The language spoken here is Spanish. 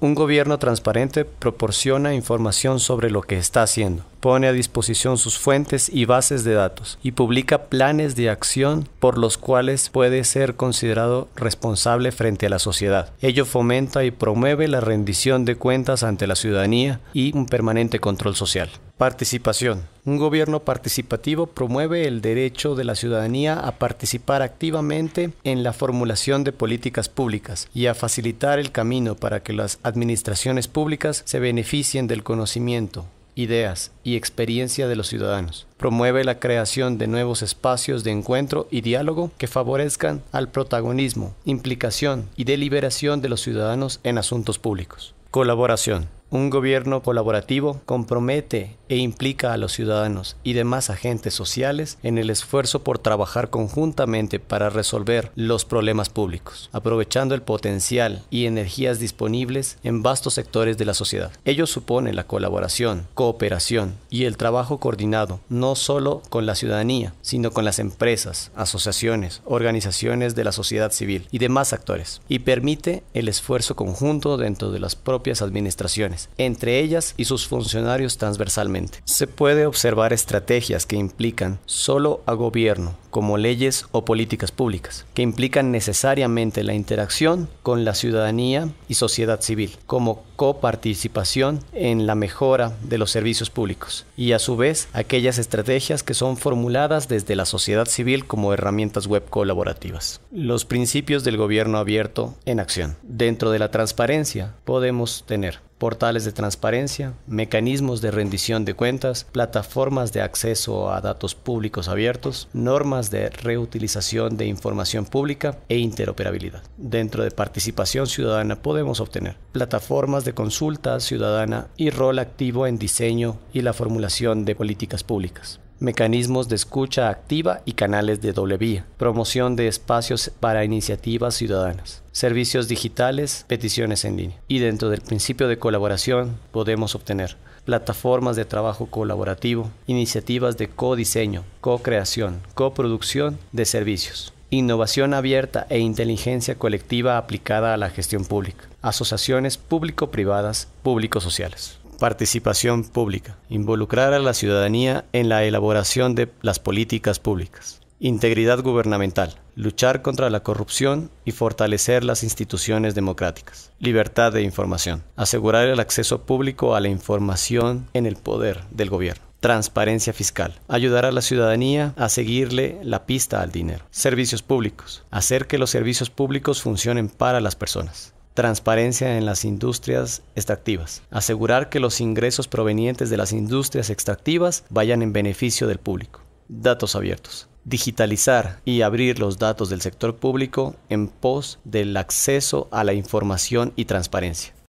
Un gobierno transparente proporciona información sobre lo que está haciendo pone a disposición sus fuentes y bases de datos y publica planes de acción por los cuales puede ser considerado responsable frente a la sociedad. Ello fomenta y promueve la rendición de cuentas ante la ciudadanía y un permanente control social. Participación. Un gobierno participativo promueve el derecho de la ciudadanía a participar activamente en la formulación de políticas públicas y a facilitar el camino para que las administraciones públicas se beneficien del conocimiento, ideas y experiencia de los ciudadanos. Promueve la creación de nuevos espacios de encuentro y diálogo que favorezcan al protagonismo, implicación y deliberación de los ciudadanos en asuntos públicos. Colaboración. Un gobierno colaborativo compromete e implica a los ciudadanos y demás agentes sociales en el esfuerzo por trabajar conjuntamente para resolver los problemas públicos, aprovechando el potencial y energías disponibles en vastos sectores de la sociedad. Ello supone la colaboración, cooperación y el trabajo coordinado no solo con la ciudadanía, sino con las empresas, asociaciones, organizaciones de la sociedad civil y demás actores, y permite el esfuerzo conjunto dentro de las propias administraciones, entre ellas y sus funcionarios transversalmente. Se puede observar estrategias que implican solo a gobierno, como leyes o políticas públicas, que implican necesariamente la interacción con la ciudadanía y sociedad civil, como coparticipación en la mejora de los servicios públicos, y a su vez aquellas estrategias que son formuladas desde la sociedad civil como herramientas web colaborativas. Los principios del gobierno abierto en acción. Dentro de la transparencia podemos tener portales de transparencia, mecanismos de rendición de cuentas, plataformas de acceso a datos públicos abiertos, normas de reutilización de información pública e interoperabilidad. Dentro de participación ciudadana podemos obtener plataformas de consulta ciudadana y rol activo en diseño y la formulación de políticas públicas mecanismos de escucha activa y canales de doble vía, promoción de espacios para iniciativas ciudadanas, servicios digitales, peticiones en línea. Y dentro del principio de colaboración podemos obtener plataformas de trabajo colaborativo, iniciativas de codiseño, co-creación, coproducción de servicios, innovación abierta e inteligencia colectiva aplicada a la gestión pública, asociaciones público-privadas, público-sociales. Participación pública. Involucrar a la ciudadanía en la elaboración de las políticas públicas. Integridad gubernamental, luchar contra la corrupción y fortalecer las instituciones democráticas. Libertad de información, asegurar el acceso público a la información en el poder del gobierno. Transparencia fiscal, ayudar a la ciudadanía a seguirle la pista al dinero. Servicios públicos, hacer que los servicios públicos funcionen para las personas transparencia en las industrias extractivas, asegurar que los ingresos provenientes de las industrias extractivas vayan en beneficio del público. Datos abiertos, digitalizar y abrir los datos del sector público en pos del acceso a la información y transparencia.